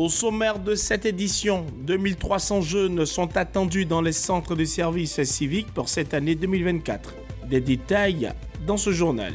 Au sommaire de cette édition, 2300 jeunes sont attendus dans les centres de services civiques pour cette année 2024. Des détails dans ce journal.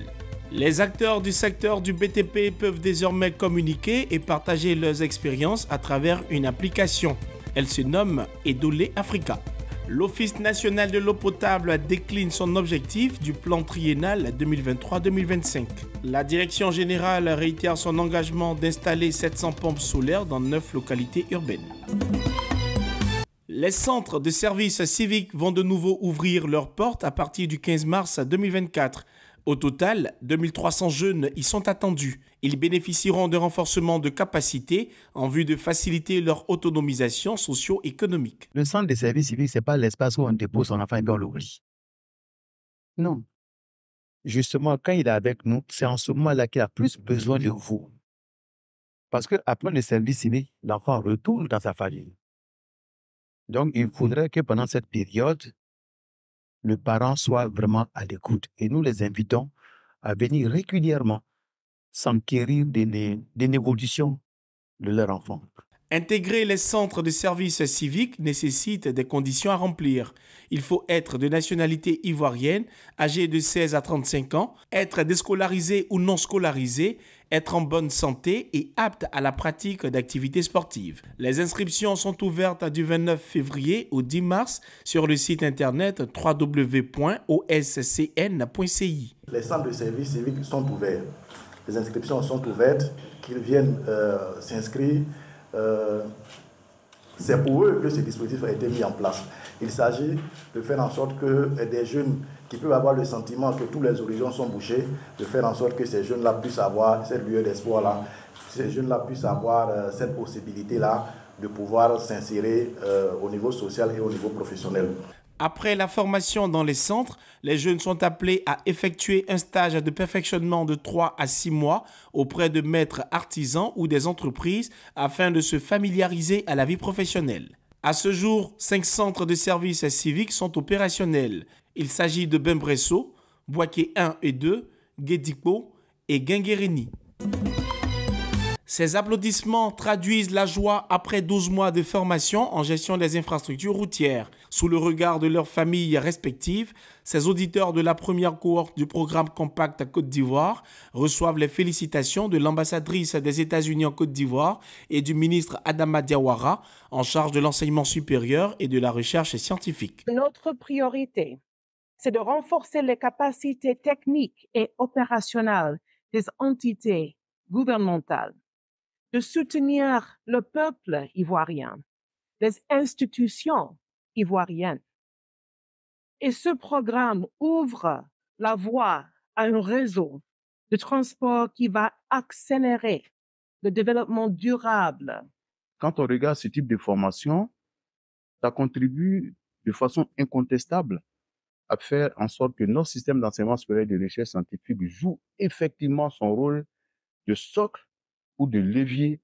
Les acteurs du secteur du BTP peuvent désormais communiquer et partager leurs expériences à travers une application. Elle se nomme Edolé Africa. L'Office national de l'eau potable décline son objectif du plan triennal 2023-2025. La direction générale réitère son engagement d'installer 700 pompes solaires dans 9 localités urbaines. Les centres de services civiques vont de nouveau ouvrir leurs portes à partir du 15 mars 2024. Au total, 2300 jeunes y sont attendus. Ils bénéficieront de renforcement de capacités en vue de faciliter leur autonomisation socio-économique. Le centre de services civique, ce n'est pas l'espace où on dépose son enfant et on Non. Justement, quand il est avec nous, c'est en ce moment-là qu'il a plus besoin de vous. Parce qu'après le service civique, l'enfant retourne dans sa famille. Donc, il faudrait que pendant cette période, le parent soit vraiment à l'écoute. Et nous les invitons à venir régulièrement s'enquérir des évolutions de leur enfant. Intégrer les centres de services civiques nécessite des conditions à remplir. Il faut être de nationalité ivoirienne, âgé de 16 à 35 ans, être déscolarisé ou non scolarisé, être en bonne santé et apte à la pratique d'activités sportives. Les inscriptions sont ouvertes du 29 février au 10 mars sur le site internet www.oscn.ci. Les centres de services civiques sont ouverts. Les inscriptions sont ouvertes, qu'ils viennent euh, s'inscrire euh, c'est pour eux que ce dispositif a été mis en place. Il s'agit de faire en sorte que des jeunes qui peuvent avoir le sentiment que tous les horizons sont bouchés, de faire en sorte que ces jeunes-là puissent avoir cette lieux d'espoir-là, ces jeunes-là puissent avoir euh, cette possibilité-là de pouvoir s'insérer euh, au niveau social et au niveau professionnel. Après la formation dans les centres, les jeunes sont appelés à effectuer un stage de perfectionnement de 3 à 6 mois auprès de maîtres artisans ou des entreprises afin de se familiariser à la vie professionnelle. À ce jour, 5 centres de services civiques sont opérationnels. Il s'agit de Bembresso, Boaké 1 et 2, Guédipo et Guinguérini. Ces applaudissements traduisent la joie après 12 mois de formation en gestion des infrastructures routières. Sous le regard de leurs familles respectives, ces auditeurs de la première cohorte du programme Compact à Côte d'Ivoire reçoivent les félicitations de l'ambassadrice des États-Unis en Côte d'Ivoire et du ministre Adama Diawara en charge de l'enseignement supérieur et de la recherche scientifique. Notre priorité, c'est de renforcer les capacités techniques et opérationnelles des entités gouvernementales de soutenir le peuple ivoirien, les institutions ivoiriennes. Et ce programme ouvre la voie à un réseau de transport qui va accélérer le développement durable. Quand on regarde ce type de formation, ça contribue de façon incontestable à faire en sorte que notre système d'enseignement supérieur de recherche scientifique joue effectivement son rôle de socle ou de levier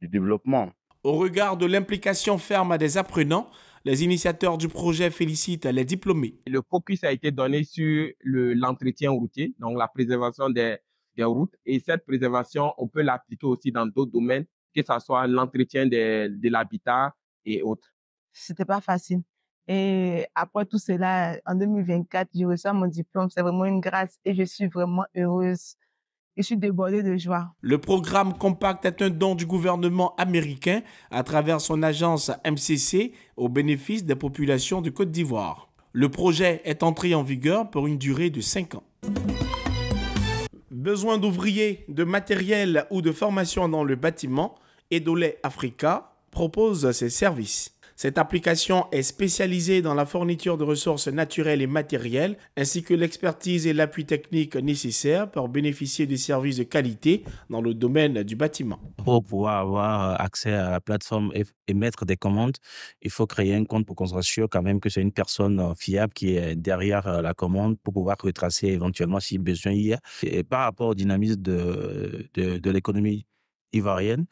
du développement. Au regard de l'implication ferme des apprenants, les initiateurs du projet félicitent les diplômés. Le focus a été donné sur l'entretien routier, donc la préservation des, routes. Et cette préservation, on peut l'appliquer aussi dans d'autres domaines, que ce soit l'entretien de, l'habitat et autres. C'était pas facile. Et après tout cela, en 2024, je reçois mon diplôme. C'est vraiment une grâce et je suis vraiment heureuse je suis de joie. Le programme Compact est un don du gouvernement américain à travers son agence MCC au bénéfice des populations de Côte d'Ivoire. Le projet est entré en vigueur pour une durée de 5 ans. Besoin d'ouvriers, de matériel ou de formation dans le bâtiment, Edolet Africa propose ses services. Cette application est spécialisée dans la fourniture de ressources naturelles et matérielles, ainsi que l'expertise et l'appui technique nécessaires pour bénéficier des services de qualité dans le domaine du bâtiment. Pour pouvoir avoir euh, accès à la plateforme et mettre des commandes, il faut créer un compte pour qu'on soit sûr quand même que c'est une personne euh, fiable qui est derrière euh, la commande pour pouvoir retracer éventuellement si besoin y a. Et par rapport au dynamisme de, de l'économie ivoirienne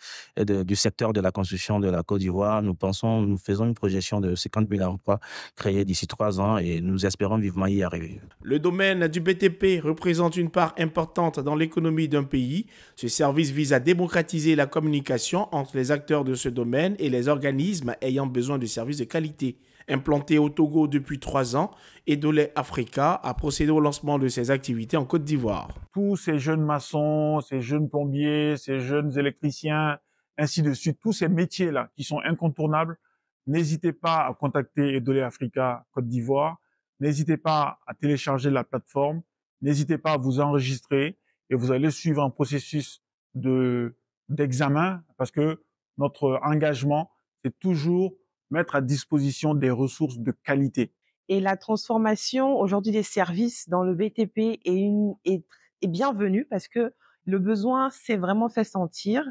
du secteur de la construction de la Côte d'Ivoire. Nous pensons, nous faisons une projection de 50 000 emplois créés d'ici trois ans et nous espérons vivement y arriver. Le domaine du BTP représente une part importante dans l'économie d'un pays. Ce service vise à démocratiser la communication entre les acteurs de ce domaine et les organismes ayant besoin de services de qualité implanté au Togo depuis trois ans, Edolé Africa a procédé au lancement de ses activités en Côte d'Ivoire. Tous ces jeunes maçons, ces jeunes plombiers, ces jeunes électriciens, ainsi de suite, tous ces métiers-là qui sont incontournables, n'hésitez pas à contacter Edolé Africa Côte d'Ivoire, n'hésitez pas à télécharger la plateforme, n'hésitez pas à vous enregistrer et vous allez suivre un processus de d'examen parce que notre engagement, c'est toujours mettre à disposition des ressources de qualité. Et la transformation aujourd'hui des services dans le BTP est, bienvenue parce que le besoin s'est vraiment fait sentir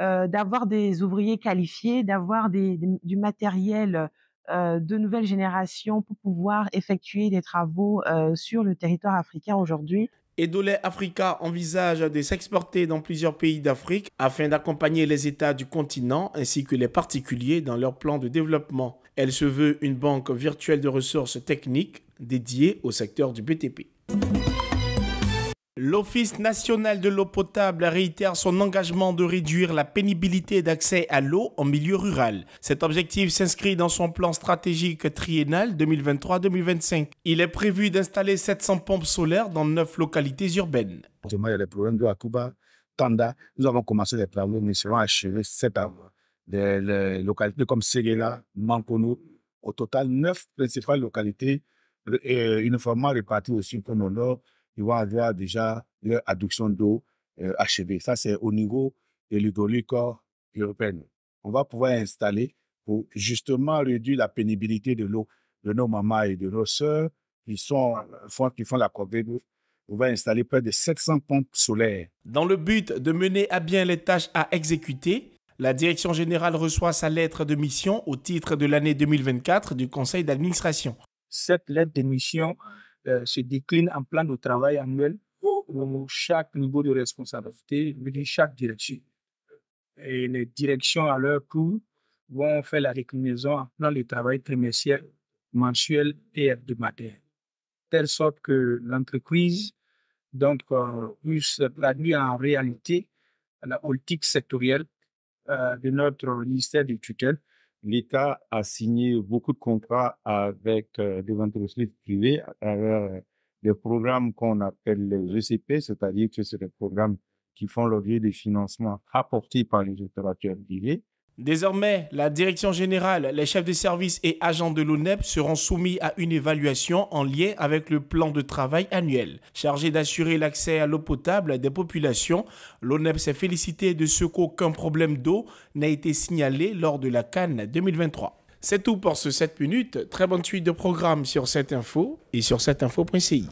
euh, d'avoir des ouvriers qualifiés, d'avoir du matériel euh, de nouvelle génération pour pouvoir effectuer des travaux euh, sur le territoire africain aujourd'hui. Edolé Africa envisage de s'exporter dans plusieurs pays d'Afrique afin d'accompagner les États du continent ainsi que les particuliers dans leur plan de développement. Elle se veut une banque virtuelle de ressources techniques dédiée au secteur du BTP. L'Office national de l'eau potable réitère son engagement de réduire la pénibilité d'accès à l'eau en milieu rural. Cet objectif s'inscrit dans son plan stratégique triennal 2023-2025. Il est prévu d'installer 700 pompes solaires dans 9 localités urbaines. Il y a les problèmes de Akuba, Tanda. Nous avons commencé les travaux, nous serons achevés cet Des localités comme Seguela, Mankono, au total 9 principales localités, euh, uniformément réparties aussi pour au nord il va avoir déjà leur adduction d'eau euh, achevée. Ça, c'est au niveau de l'hydraulique européenne. On va pouvoir installer pour justement réduire la pénibilité de l'eau de nos mamans et de nos sœurs qui, font, qui font la corvée on va installer près de 700 pompes solaires. Dans le but de mener à bien les tâches à exécuter, la direction générale reçoit sa lettre de mission au titre de l'année 2024 du conseil d'administration. Cette lettre de mission euh, se décline en plan de travail annuel pour chaque niveau de responsabilité, chaque direction. Et les directions, à leur tour, vont faire la déclinaison en plan de travail trimestriel, mensuel et hebdomadaire. Telle sorte que l'entreprise, donc, euh, puisse traduire en réalité la politique sectorielle euh, de notre ministère de tutelle l'État a signé beaucoup de contrats avec euh, des entreprises privées à euh, des programmes qu'on appelle les ECP, c'est-à-dire que c'est des programmes qui font l'objet des financements apportés par les opérateurs privés. Désormais, la direction générale, les chefs de service et agents de l'ONEP seront soumis à une évaluation en lien avec le plan de travail annuel. Chargé d'assurer l'accès à l'eau potable des populations, l'ONEP s'est félicité de ce qu'aucun problème d'eau n'a été signalé lors de la Cannes 2023. C'est tout pour ce 7 minutes. Très bonne suite de programme sur cette info et sur cette info.ci.